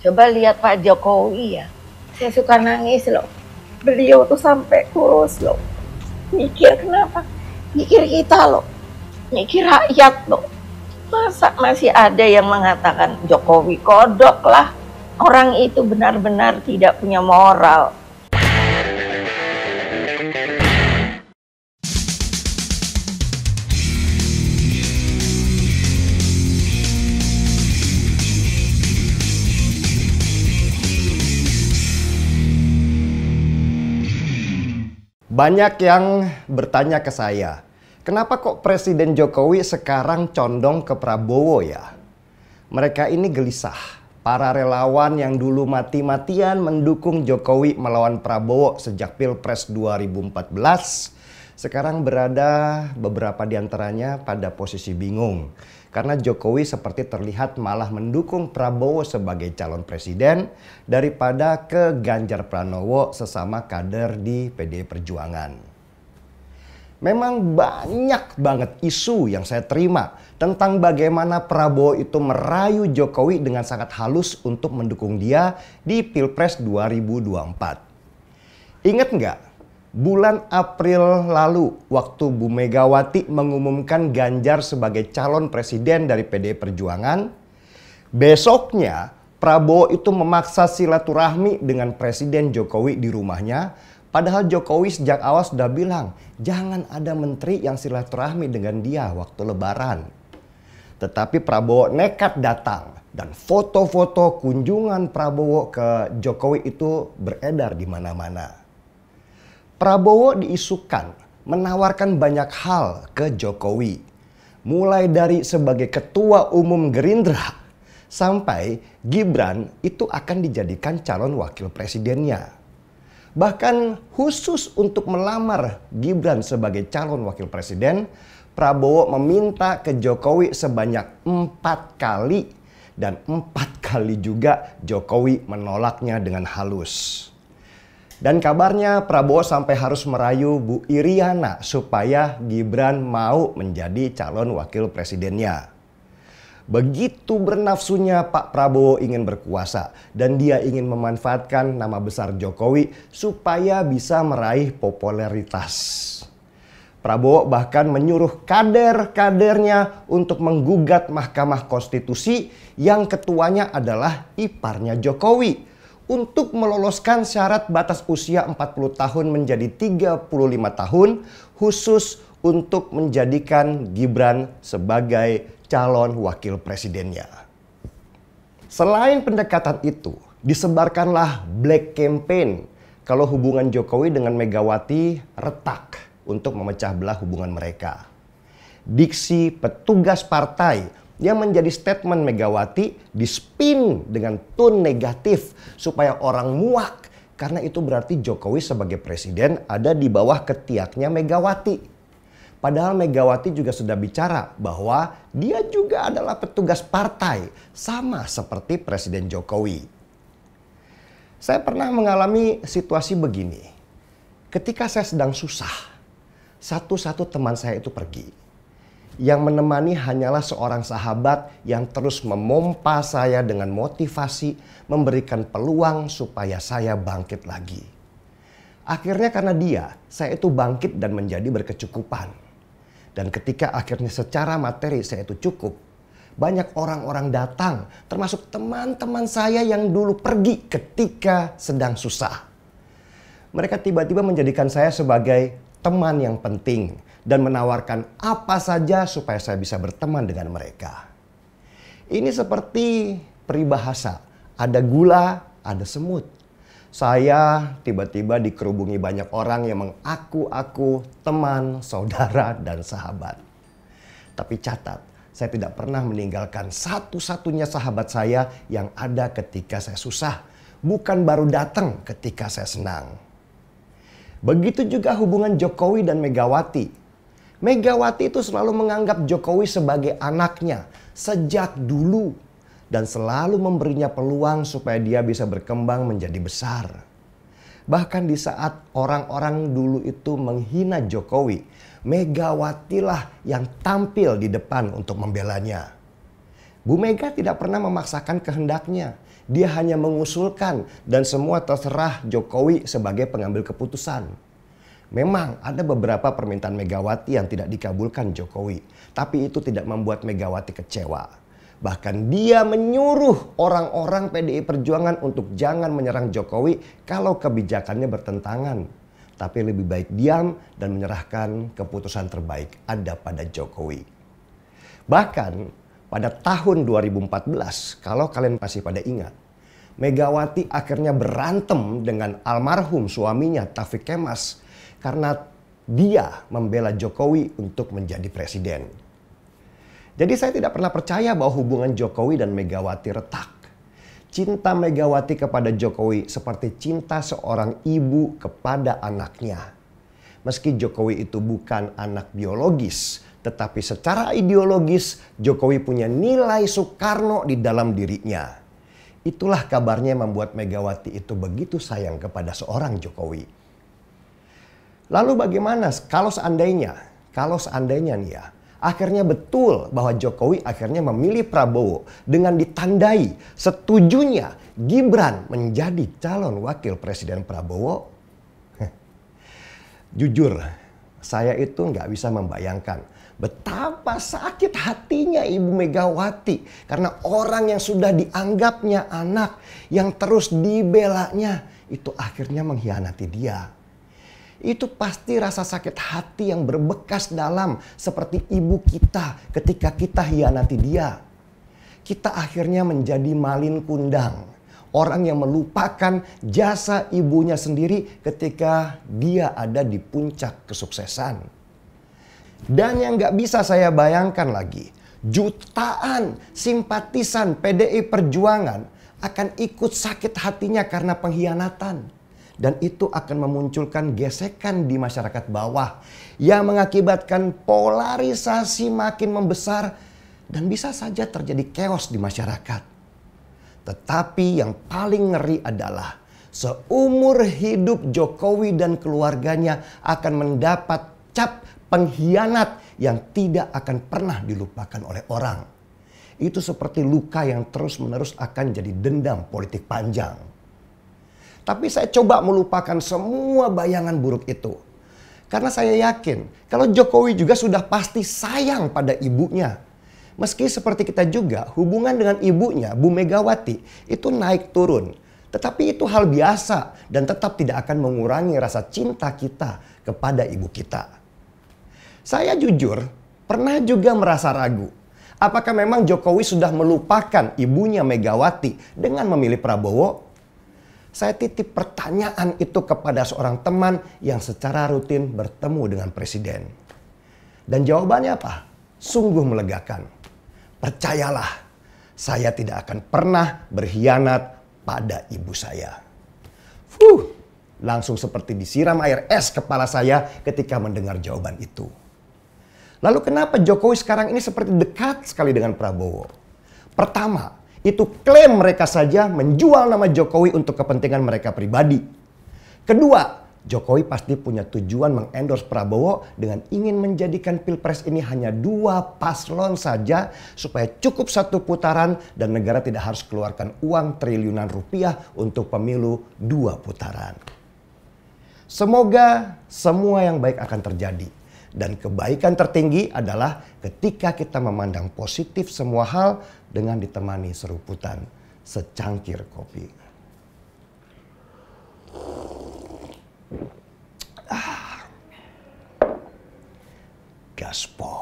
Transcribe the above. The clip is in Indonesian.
Coba lihat Pak Jokowi ya. Saya suka nangis loh. Beliau tuh sampai kurus loh. Mikir kenapa? Mikir kita loh. Mikir rakyat loh. Masa masih ada yang mengatakan Jokowi kodok lah. Orang itu benar-benar tidak punya moral. Banyak yang bertanya ke saya, kenapa kok Presiden Jokowi sekarang condong ke Prabowo ya? Mereka ini gelisah. Para relawan yang dulu mati-matian mendukung Jokowi melawan Prabowo sejak Pilpres 2014 sekarang berada beberapa di antaranya pada posisi bingung. Karena Jokowi seperti terlihat malah mendukung Prabowo sebagai calon presiden daripada ke Ganjar Pranowo sesama kader di PD Perjuangan. Memang banyak banget isu yang saya terima tentang bagaimana Prabowo itu merayu Jokowi dengan sangat halus untuk mendukung dia di Pilpres 2024. Ingat nggak Bulan April lalu, waktu Bu Megawati mengumumkan Ganjar sebagai calon presiden dari PD Perjuangan, besoknya Prabowo itu memaksa silaturahmi dengan Presiden Jokowi di rumahnya, padahal Jokowi sejak awal sudah bilang, jangan ada menteri yang silaturahmi dengan dia waktu lebaran. Tetapi Prabowo nekat datang dan foto-foto kunjungan Prabowo ke Jokowi itu beredar di mana-mana. Prabowo diisukan menawarkan banyak hal ke Jokowi. Mulai dari sebagai ketua umum Gerindra sampai Gibran itu akan dijadikan calon wakil presidennya. Bahkan khusus untuk melamar Gibran sebagai calon wakil presiden, Prabowo meminta ke Jokowi sebanyak empat kali dan empat kali juga Jokowi menolaknya dengan halus. Dan kabarnya Prabowo sampai harus merayu Bu Iriana supaya Gibran mau menjadi calon wakil presidennya. Begitu bernafsunya Pak Prabowo ingin berkuasa dan dia ingin memanfaatkan nama besar Jokowi supaya bisa meraih popularitas. Prabowo bahkan menyuruh kader-kadernya untuk menggugat Mahkamah Konstitusi yang ketuanya adalah iparnya Jokowi untuk meloloskan syarat batas usia 40 tahun menjadi 35 tahun khusus untuk menjadikan Gibran sebagai calon wakil presidennya. Selain pendekatan itu, disebarkanlah black campaign kalau hubungan Jokowi dengan Megawati retak untuk memecah belah hubungan mereka. Diksi petugas partai yang menjadi statement Megawati di spin dengan tone negatif supaya orang muak karena itu berarti Jokowi sebagai presiden ada di bawah ketiaknya Megawati. Padahal Megawati juga sudah bicara bahwa dia juga adalah petugas partai, sama seperti Presiden Jokowi. Saya pernah mengalami situasi begini. Ketika saya sedang susah, satu-satu teman saya itu pergi yang menemani hanyalah seorang sahabat yang terus memompa saya dengan motivasi, memberikan peluang supaya saya bangkit lagi. Akhirnya karena dia, saya itu bangkit dan menjadi berkecukupan. Dan ketika akhirnya secara materi saya itu cukup, banyak orang-orang datang, termasuk teman-teman saya yang dulu pergi ketika sedang susah. Mereka tiba-tiba menjadikan saya sebagai teman yang penting, dan menawarkan apa saja supaya saya bisa berteman dengan mereka. Ini seperti peribahasa, ada gula, ada semut. Saya tiba-tiba dikerubungi banyak orang yang mengaku-aku teman, saudara, dan sahabat. Tapi catat, saya tidak pernah meninggalkan satu-satunya sahabat saya yang ada ketika saya susah, bukan baru datang ketika saya senang. Begitu juga hubungan Jokowi dan Megawati Megawati itu selalu menganggap Jokowi sebagai anaknya sejak dulu dan selalu memberinya peluang supaya dia bisa berkembang menjadi besar. Bahkan di saat orang-orang dulu itu menghina Jokowi, Megawati lah yang tampil di depan untuk membelanya. Bu Mega tidak pernah memaksakan kehendaknya. Dia hanya mengusulkan dan semua terserah Jokowi sebagai pengambil keputusan. Memang ada beberapa permintaan Megawati yang tidak dikabulkan Jokowi, tapi itu tidak membuat Megawati kecewa. Bahkan dia menyuruh orang-orang PDI Perjuangan untuk jangan menyerang Jokowi kalau kebijakannya bertentangan. Tapi lebih baik diam dan menyerahkan keputusan terbaik ada pada Jokowi. Bahkan pada tahun 2014, kalau kalian pasti pada ingat, Megawati akhirnya berantem dengan almarhum suaminya Taufik Kemas karena dia membela Jokowi untuk menjadi presiden. Jadi saya tidak pernah percaya bahwa hubungan Jokowi dan Megawati retak. Cinta Megawati kepada Jokowi seperti cinta seorang ibu kepada anaknya. Meski Jokowi itu bukan anak biologis, tetapi secara ideologis Jokowi punya nilai Soekarno di dalam dirinya. Itulah kabarnya membuat Megawati itu begitu sayang kepada seorang Jokowi. Lalu bagaimana kalau seandainya, kalau seandainya nih ya, akhirnya betul bahwa Jokowi akhirnya memilih Prabowo dengan ditandai setujunya Gibran menjadi calon wakil presiden Prabowo? Jujur, saya itu nggak bisa membayangkan betapa sakit hatinya Ibu Megawati karena orang yang sudah dianggapnya anak yang terus dibelanya itu akhirnya mengkhianati dia itu pasti rasa sakit hati yang berbekas dalam seperti ibu kita ketika kita hianati dia. Kita akhirnya menjadi malin kundang. Orang yang melupakan jasa ibunya sendiri ketika dia ada di puncak kesuksesan. Dan yang gak bisa saya bayangkan lagi, jutaan simpatisan PDI Perjuangan akan ikut sakit hatinya karena pengkhianatan dan itu akan memunculkan gesekan di masyarakat bawah yang mengakibatkan polarisasi makin membesar dan bisa saja terjadi chaos di masyarakat. Tetapi yang paling ngeri adalah seumur hidup Jokowi dan keluarganya akan mendapat cap pengkhianat yang tidak akan pernah dilupakan oleh orang. Itu seperti luka yang terus-menerus akan jadi dendam politik panjang. Tapi saya coba melupakan semua bayangan buruk itu. Karena saya yakin kalau Jokowi juga sudah pasti sayang pada ibunya. Meski seperti kita juga, hubungan dengan ibunya, Bu Megawati, itu naik turun. Tetapi itu hal biasa dan tetap tidak akan mengurangi rasa cinta kita kepada ibu kita. Saya jujur, pernah juga merasa ragu. Apakah memang Jokowi sudah melupakan ibunya Megawati dengan memilih Prabowo saya titip pertanyaan itu kepada seorang teman yang secara rutin bertemu dengan presiden. Dan jawabannya apa? Sungguh melegakan. Percayalah, saya tidak akan pernah berkhianat pada ibu saya. Fuh, langsung seperti disiram air es kepala saya ketika mendengar jawaban itu. Lalu kenapa Jokowi sekarang ini seperti dekat sekali dengan Prabowo? Pertama, itu klaim mereka saja menjual nama Jokowi untuk kepentingan mereka pribadi. Kedua, Jokowi pasti punya tujuan mengendorse Prabowo dengan ingin menjadikan pilpres ini hanya dua paslon saja supaya cukup satu putaran dan negara tidak harus keluarkan uang triliunan rupiah untuk pemilu dua putaran. Semoga semua yang baik akan terjadi. Dan kebaikan tertinggi adalah ketika kita memandang positif semua hal dengan ditemani seruputan secangkir kopi. Ah. Gaspol.